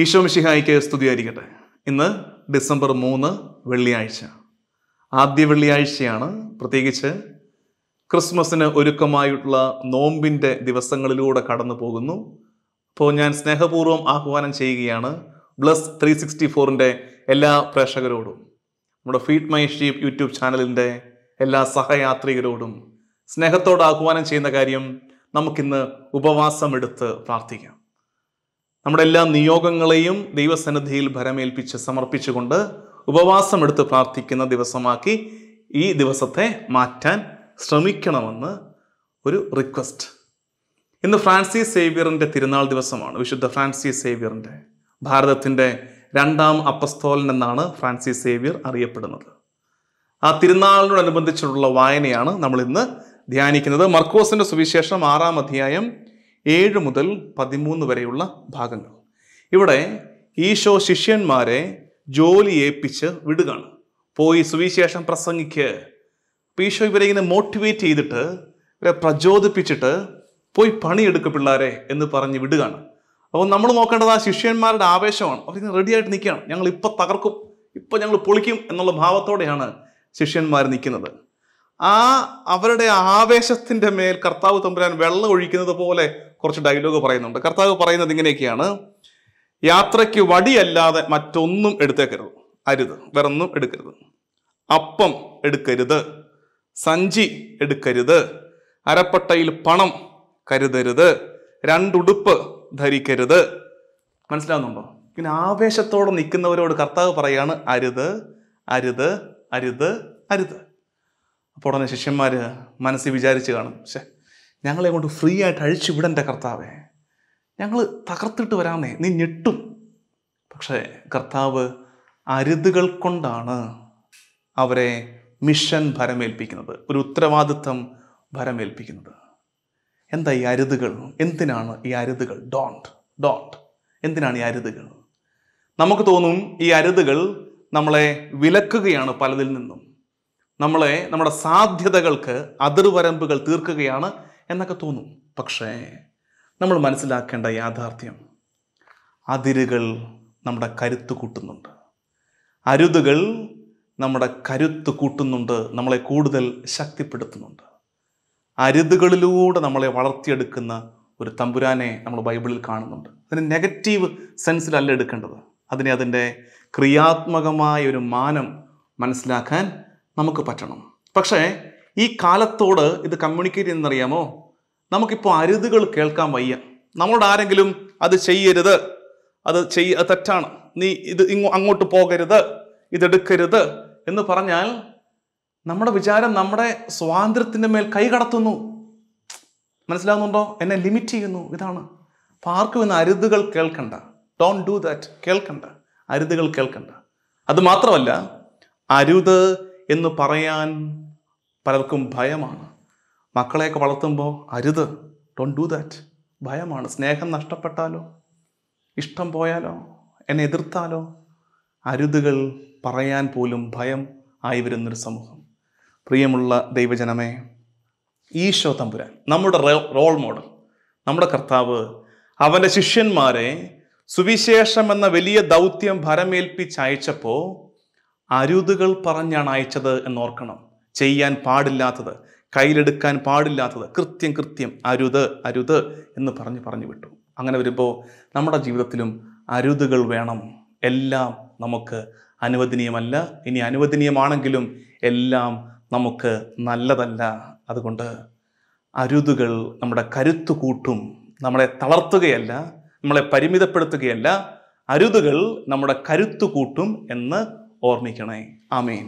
ഈശോ മിഷിഹായിക്ക് സ്തുതിയായിരിക്കട്ടെ ഇന്ന് ഡിസംബർ മൂന്ന് വെള്ളിയാഴ്ച ആദ്യ വെള്ളിയാഴ്ചയാണ് പ്രത്യേകിച്ച് ക്രിസ്മസിന് ഒരുക്കമായിട്ടുള്ള നോമ്പിൻ്റെ ദിവസങ്ങളിലൂടെ കടന്നു പോകുന്നു അപ്പോൾ ഞാൻ സ്നേഹപൂർവ്വം ആഹ്വാനം ചെയ്യുകയാണ് ബ്ലസ് ത്രീ സിക്സ്റ്റി ഫോറിൻ്റെ എല്ലാ പ്രേക്ഷകരോടും നമ്മുടെ ഫീഡ് മൈ ഷീപ്പ് യൂട്യൂബ് ചാനലിൻ്റെ എല്ലാ സഹയാത്രികരോടും സ്നേഹത്തോട് ആഹ്വാനം ചെയ്യുന്ന കാര്യം നമുക്കിന്ന് ഉപവാസമെടുത്ത് പ്രാർത്ഥിക്കാം നമ്മുടെ എല്ലാ നിയോഗങ്ങളെയും ദൈവസന്നിധിയിൽ ഭരമേൽപ്പിച്ച് സമർപ്പിച്ചുകൊണ്ട് ഉപവാസം എടുത്ത് പ്രാർത്ഥിക്കുന്ന ദിവസമാക്കി ഈ ദിവസത്തെ മാറ്റാൻ ശ്രമിക്കണമെന്ന് ഒരു റിക്വസ്റ്റ് ഇന്ന് ഫ്രാൻസിസ് സേവ്യറിൻ്റെ തിരുനാൾ ദിവസമാണ് വിശുദ്ധ ഫ്രാൻസിസ് സേവ്യറിൻ്റെ ഭാരതത്തിൻ്റെ രണ്ടാം അപ്പസ്തോലൻ എന്നാണ് ഫ്രാൻസിസ് സേവ്യർ അറിയപ്പെടുന്നത് ആ തിരുനാളിനോടനുബന്ധിച്ചുള്ള വായനയാണ് നമ്മൾ ഇന്ന് ധ്യാനിക്കുന്നത് മർക്കോസിൻ്റെ സുവിശേഷം ആറാം അധ്യായം ഏഴ് മുതൽ പതിമൂന്ന് വരെയുള്ള ഭാഗങ്ങൾ ഇവിടെ ഈശോ ശിഷ്യന്മാരെ ജോലി ഏൽപ്പിച്ച് വിടുകയാണ് പോയി സുവിശേഷം പ്രസംഗിക്ക് അപ്പോൾ ഈശോ ഇവരെ ഇങ്ങനെ മോട്ടിവേറ്റ് ചെയ്തിട്ട് ഇവരെ പ്രചോദിപ്പിച്ചിട്ട് പോയി പണിയെടുക്ക പിള്ളേരെ എന്ന് പറഞ്ഞ് വിടുകയാണ് അപ്പോൾ നമ്മൾ നോക്കേണ്ടത് ആ ശിഷ്യന്മാരുടെ ആവേശമാണ് അവരിങ്ങനെ റെഡിയായിട്ട് നിൽക്കുകയാണ് ഞങ്ങൾ ഇപ്പോൾ തകർക്കും ഇപ്പോൾ ഞങ്ങൾ പൊളിക്കും എന്നുള്ള ഭാവത്തോടെയാണ് ശിഷ്യന്മാർ നിൽക്കുന്നത് ആ അവരുടെ ആവേശത്തിൻ്റെ മേൽ കർത്താവ് തമ്പുരാൻ വെള്ളം ഒഴിക്കുന്നത് പോലെ കുറച്ച് ഡയലോഗ് പറയുന്നുണ്ട് കർത്താവ് പറയുന്നത് ഇങ്ങനെയൊക്കെയാണ് യാത്രയ്ക്ക് വടിയല്ലാതെ മറ്റൊന്നും എടുത്തേക്കരുത് അരുത് വേറൊന്നും എടുക്കരുത് അപ്പം എടുക്കരുത് സഞ്ചി എടുക്കരുത് അരപ്പട്ടയിൽ പണം കരുതരുത് രണ്ടുടുപ്പ് ധരിക്കരുത് മനസ്സിലാവുന്നുണ്ടോ പിന്നെ ആവേശത്തോടെ നിൽക്കുന്നവരോട് കർത്താവ് പറയാണ് അരുത് അരുത് അരുത് അരുത് അപ്പോൾ ഉടനെ ശിഷ്യന്മാർ മനസ്സിൽ വിചാരിച്ച് കാണും ശേ ഞങ്ങളെ കൊണ്ട് ഫ്രീ ആയിട്ട് അഴിച്ചു വിടേണ്ട കർത്താവെ ഞങ്ങൾ തകർത്തിട്ട് വരാമേ നീ ഞെട്ടും പക്ഷേ കർത്താവ് അരുതുകൾ കൊണ്ടാണ് അവരെ മിഷൻ ഭരമേൽപ്പിക്കുന്നത് ഒരു ഉത്തരവാദിത്വം ഭരമേൽപ്പിക്കുന്നത് എന്താ ഈ അരുതുകൾ എന്തിനാണ് ഈ അരുതുകൾ ഡോണ്ട് ഡോണ്ട് എന്തിനാണ് ഈ അരുതുകൾ നമുക്ക് തോന്നും ഈ അരുതുകൾ നമ്മളെ വിലക്കുകയാണ് പലതിൽ നിന്നും നമ്മളെ നമ്മുടെ സാധ്യതകൾക്ക് അതിർവരമ്പുകൾ തീർക്കുകയാണ് എന്നൊക്കെ തോന്നും പക്ഷേ നമ്മൾ മനസ്സിലാക്കേണ്ട യാഥാർത്ഥ്യം അതിരുകൾ നമ്മുടെ കരുത്ത് കൂട്ടുന്നുണ്ട് അരുതുകൾ നമ്മുടെ കരുത്ത് കൂട്ടുന്നുണ്ട് നമ്മളെ കൂടുതൽ ശക്തിപ്പെടുത്തുന്നുണ്ട് അരുതുകളിലൂടെ നമ്മളെ വളർത്തിയെടുക്കുന്ന ഒരു തമ്പുരാനെ നമ്മൾ ബൈബിളിൽ കാണുന്നുണ്ട് അതിന് നെഗറ്റീവ് സെൻസിലല്ല എടുക്കേണ്ടത് അതിനെ അതിൻ്റെ ക്രിയാത്മകമായ ഒരു മാനം മനസ്സിലാക്കാൻ നമുക്ക് പറ്റണം പക്ഷേ ഈ കാലത്തോട് ഇത് കമ്മ്യൂണിക്കേറ്റ് ചെയ്യുന്നറിയാമോ നമുക്കിപ്പോൾ അരുതുകൾ കേൾക്കാൻ വയ്യ നമ്മളോട് ആരെങ്കിലും അത് ചെയ്യരുത് അത് ചെയ്യ അത് തെറ്റാണ് നീ ഇത് ഇങ്ങോ അങ്ങോട്ട് പോകരുത് ഇതെടുക്കരുത് എന്ന് പറഞ്ഞാൽ നമ്മുടെ വിചാരം നമ്മുടെ സ്വാതന്ത്ര്യത്തിൻ്റെ മേൽ കൈ കടത്തുന്നു എന്നെ ലിമിറ്റ് ചെയ്യുന്നു ഇതാണ് അപ്പം ആർക്കും ഇന്ന് അരുതുകൾ കേൾക്കണ്ട ഡോൺ ഡു ദാറ്റ് കേൾക്കണ്ട അരുതുകൾ കേൾക്കണ്ട അത് മാത്രമല്ല അരുത് എന്ന് പറയാൻ പലർക്കും ഭയമാണ് മക്കളെയൊക്കെ വളർത്തുമ്പോൾ അരുത് ഡോണ്ട് ഡു ദാറ്റ് ഭയമാണ് സ്നേഹം നഷ്ടപ്പെട്ടാലോ ഇഷ്ടം പോയാലോ എന്നെ എതിർത്താലോ അരുതുകൾ പറയാൻ പോലും ഭയം ആയി വരുന്നൊരു സമൂഹം പ്രിയമുള്ള ദൈവജനമേ ഈശോ തമ്പുരാൻ നമ്മുടെ റോൾ മോഡൽ നമ്മുടെ കർത്താവ് അവൻ്റെ ശിഷ്യന്മാരെ സുവിശേഷം എന്ന വലിയ ദൗത്യം ഭരമേൽപ്പിച്ച് അയച്ചപ്പോൾ അരുതുകൾ പറഞ്ഞാണ് അയച്ചത് എന്നോർക്കണം ചെയ്യാൻ പാടില്ലാത്തത് കയ്യിലെടുക്കാൻ പാടില്ലാത്തത് കൃത്യം കൃത്യം അരുത് അരുത് എന്ന് പറഞ്ഞ് പറഞ്ഞു വിട്ടു അങ്ങനെ വരുമ്പോൾ നമ്മുടെ ജീവിതത്തിലും അരുതുകൾ വേണം എല്ലാം നമുക്ക് അനുവദനീയമല്ല ഇനി അനുവദനീയമാണെങ്കിലും എല്ലാം നമുക്ക് നല്ലതല്ല അതുകൊണ്ട് അരുതുകൾ നമ്മുടെ കരുത്തു കൂട്ടും നമ്മളെ തളർത്തുകയല്ല നമ്മളെ പരിമിതപ്പെടുത്തുകയല്ല അരുതുകൾ നമ്മുടെ കരുത്തു കൂട്ടും എന്ന് ഓർമ്മിക്കണേ ആമീൻ